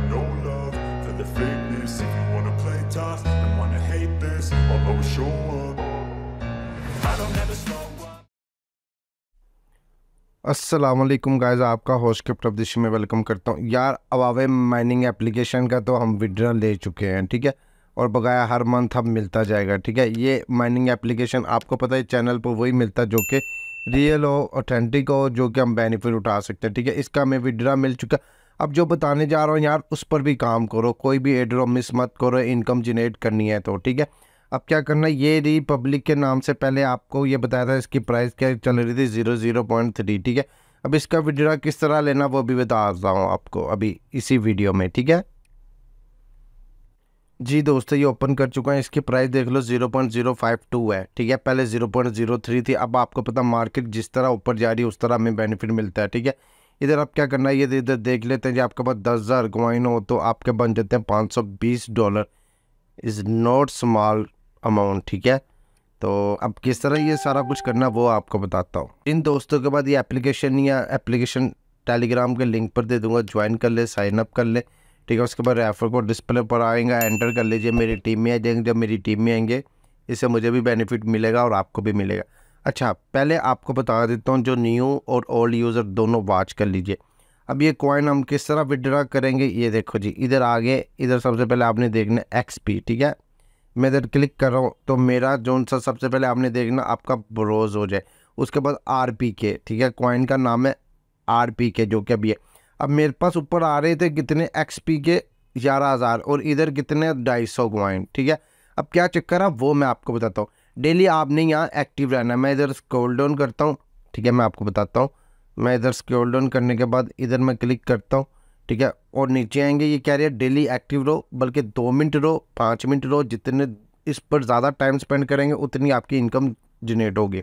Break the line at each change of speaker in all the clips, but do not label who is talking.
got no love for the fakeness If you wanna play tough and wanna hate this I'll always show up I don't ever slow Aslam guys आपका host के प्रदर्शी में welcome करता हूँ यार अवावे mining application का तो हम विड्रा ले चुके हैं ठीक है और बगाया हर मंथ हम मिलता जाएगा ठीक है ये माइनिंग एप्लीकेशन आपको पता है चैनल पर वही मिलता जो कि रियल हो ऑथेंटिक हो जो कि हम बेनिफिट उठा सकते हैं ठीक है इसका हमें विड्रा मिल चुका है अब जो बताने जा रहा हूँ यार उस पर भी काम करो कोई भी एड्रो मिस मत करो इनकम जनरेट करनी है तो ठीक है अब क्या करना है ये रही पब्लिक के नाम से पहले आपको ये बताया था इसकी प्राइस क्या चल रही थी ज़ीरो ज़ीरो पॉइंट थ्री ठीक है अब इसका विड्रा किस तरह लेना वो भी बता रहा हूँ आपको अभी इसी वीडियो में ठीक है जी दोस्तों ये ओपन कर चुका है इसकी प्राइस देख लो zero point zero five two है ठीक है पहले ज़ीरो पॉइंट ज़ीरो थ्री थी अब आपको पता मार्केट जिस तरह ऊपर जा रही है उस तरह हमें बेनिफिट मिलता है ठीक है इधर आप क्या करना है ये इधर देख लेते हैं जी आपके पास दस हज़ार गुआइन हो तो आपके बन जाते हैं पाँच सौ बीस dollar is not small amount ठीक है तो अब किस तरह ये सारा कुछ करना वो आपको बताता हूँ इन दोस्तों के बाद ये एप्लीकेशन या एप्लीकेशन टेलीग्राम के लिंक पर दे दूँगा ज्वाइन कर ले साइन अप कर ले ठीक है उसके बाद रेफर कोड डिस्प्ले पर आएगा एंटर कर लीजिए मेरी टीम में आ जाएंगे जब मेरी टीम में आएंगे इससे मुझे भी बेनिफिट मिलेगा और आपको भी मिलेगा अच्छा पहले आपको बता देता हूँ जो न्यू और ओल्ड यूज़र दोनों वाच कर लीजिए अब ये कॉइन हम किस तरह विड्रा करेंगे ये देखो जी इधर आगे इधर सबसे पहले आपने देखना एक्स पी ठीक है मैं इधर क्लिक कर रहा हूँ तो मेरा जो सा सबसे पहले आपने देखना आपका ब्रोज हो जाए उसके बाद आर पी के ठीक है कॉइन का नाम है आर पी के जो कि अभी है अब मेरे पास ऊपर आ रहे थे कितने एक्स पी के ग्यारह हज़ार और इधर कितने ढाई सौ कॉइन ठीक है अब क्या चक्कर है वो मैं आपको बताता हूँ डेली आपने यहाँ एक्टिव रहना है मैं इधर स्क्रॉल डाउन करता हूँ ठीक है मैं आपको बताता हूँ मैं इधर स्क्रॉल डाउन करने के बाद इधर मैं क्लिक करता हूँ ठीक है और नीचे आएंगे ये कह रहे हैं डेली एक्टिव रहो बल्कि दो मिनट रहो पाँच मिनट रहो जितने इस पर ज़्यादा टाइम स्पेंड करेंगे उतनी आपकी इनकम जनरेट होगी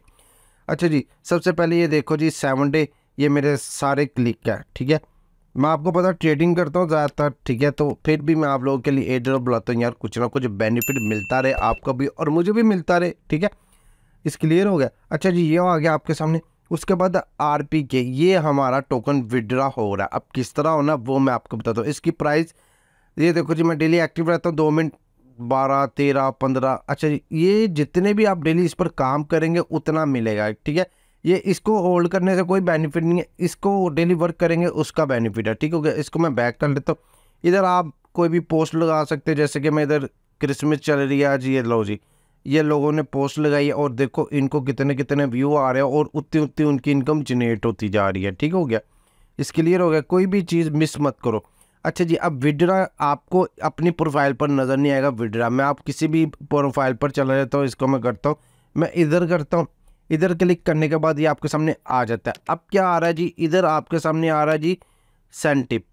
अच्छा जी सबसे पहले ये देखो जी सेवन डे ये मेरे सारे क्लिक है ठीक है मैं आपको पता ट्रेडिंग करता हूँ ज़्यादातर ठीक है तो फिर भी मैं आप लोगों के लिए एड बुलाता हूँ यार कुछ ना कुछ बेनिफिट मिलता रहे आपको भी और मुझे भी मिलता रहे ठीक है इस क्लियर हो गया अच्छा जी ये आ गया आपके सामने उसके बाद आर पी के ये हमारा टोकन विड्रा हो रहा है अब किस तरह होना वो मैं आपको बताता हूँ इसकी प्राइस ये देखो जी मैं डेली एक्टिव रहता हूँ दो मिनट बारह तेरह पंद्रह अच्छा जी ये जितने भी आप डेली इस पर काम करेंगे उतना मिलेगा ठीक है ये इसको होल्ड करने से कोई बेनिफिट नहीं है इसको डेली वर्क करेंगे उसका बेनिफिट है ठीक हो गया इसको मैं बैक कर लेता हूँ इधर आप कोई भी पोस्ट लगा सकते हैं जैसे कि मैं इधर क्रिसमस चल रही है आज ये लो जी ये लोगों ने पोस्ट लगाई है और देखो इनको कितने कितने व्यू आ रहे हैं और उतनी उतनी उनकी इनकम जनरेट होती जा रही है ठीक हो गया इस क्लियर हो गया कोई भी चीज़ मिस मत करो अच्छा जी अब विड्रा आपको अपनी प्रोफाइल पर नज़र नहीं आएगा विड्रा मैं आप किसी भी प्रोफाइल पर चला जाता हूँ इसको मैं करता हूँ मैं इधर करता हूँ इधर क्लिक करने के बाद ये आपके सामने आ जाता है अब क्या आ रहा है जी इधर आपके सामने आ रहा है जी सेंड टिप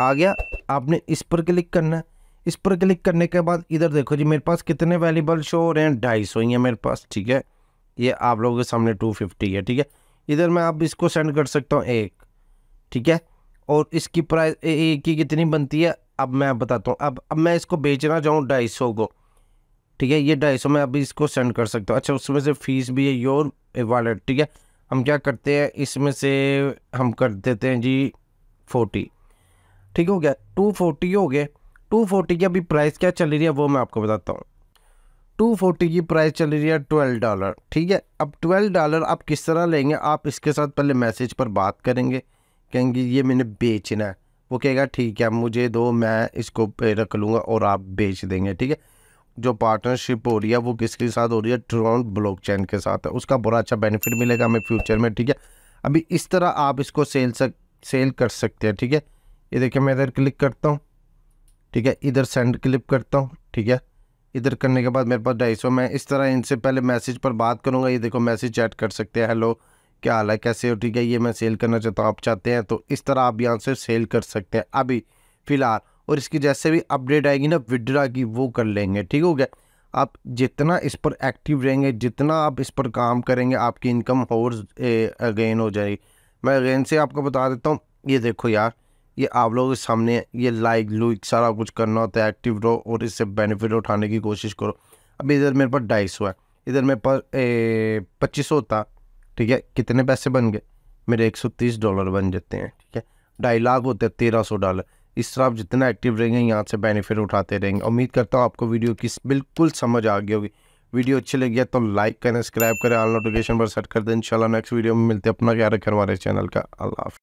आ गया आपने इस पर क्लिक करना है इस पर क्लिक करने के बाद इधर देखो जी मेरे पास कितने वैल्यूबल शो हो रहे हैं ढाई सौ ही मेरे पास ठीक है ये आप लोगों के सामने टू फिफ्टी है ठीक है इधर मैं आप इसको सेंड कर सकता हूँ एक ठीक है और इसकी प्राइस एक की कितनी बनती है अब मैं बताता हूँ अब अब मैं इसको बेचना चाहूँ ढाई सौ को ठीक है ये ढाई सौ में अभी इसको सेंड कर सकते हो अच्छा उसमें से फीस भी है योर वॉलेट ठीक है हम क्या करते हैं इसमें से हम कर देते हैं जी फोर्टी ठीक हो गया टू फोर्टी हो गए टू फोर्टी की अभी प्राइस क्या चल रही है वो मैं आपको बताता हूँ टू फोर्टी की प्राइस चल रही है ट्वेल्व डॉलर ठीक है अब ट्वेल्व डॉलर आप किस तरह लेंगे आप इसके साथ पहले मैसेज पर बात करेंगे कहेंगे ये मैंने बेचना है वो कहेगा ठीक है मुझे दो मैं इसको रख लूँगा और आप बेच देंगे ठीक है जो पार्टनरशिप हो रही है वो किसके साथ हो रही है ट्रोन ब्लॉकचेन के साथ है उसका बड़ा अच्छा बेनिफिट मिलेगा हमें फ्यूचर में ठीक है अभी इस तरह आप इसको सेल सक सेल कर सकते हैं ठीक है ये देखिए मैं इधर क्लिक करता हूँ ठीक है इधर सेंड क्लिक करता हूँ ठीक है इधर करने के बाद मेरे पास ढाई सौ मैं इस तरह इनसे पहले मैसेज पर बात करूँगा ये देखो मैसेज चैट कर सकते हैं हेलो क्या हाल है कैसे हो ठीक है ये मैं सेल करना चाहता हूँ आप चाहते हैं तो इस तरह आप यहाँ से सेल कर सकते हैं अभी फ़िलहाल और इसकी जैसे भी अपडेट आएगी ना विड्रा की वो कर लेंगे ठीक हो गया आप जितना इस पर एक्टिव रहेंगे जितना आप इस पर काम करेंगे आपकी इनकम और अगेन हो जाएगी मैं अगेन से आपको बता देता हूँ ये देखो यार ये आप लोगों के सामने ये लाइक लुक सारा कुछ करना होता है एक्टिव रहो और इससे बेनिफिट उठाने की कोशिश करो अभी इधर मेरे पास ढाई सौ है इधर मेरे पास पच्चीस सौ था ठीक है कितने पैसे बन गए मेरे एक सौ तीस डॉलर बन जाते हैं ठीक है ढाई लाख होते हैं तेरह सौ डॉलर इस तरह आप जितना एक्टिव रहेंगे यहाँ से बेनिफिट उठाते रहेंगे उम्मीद करता हूँ आपको वीडियो की बिल्कुल समझ आ गई होगी वीडियो अच्छी लगी है तो लाइक करें सब्सक्राइब करें ऑल नोटिफिकेशन पर सेट कर दें इंशाल्लाह नेक्स्ट वीडियो में मिलते हैं अपना क्या रखें हमारे चैनल का अल्लाह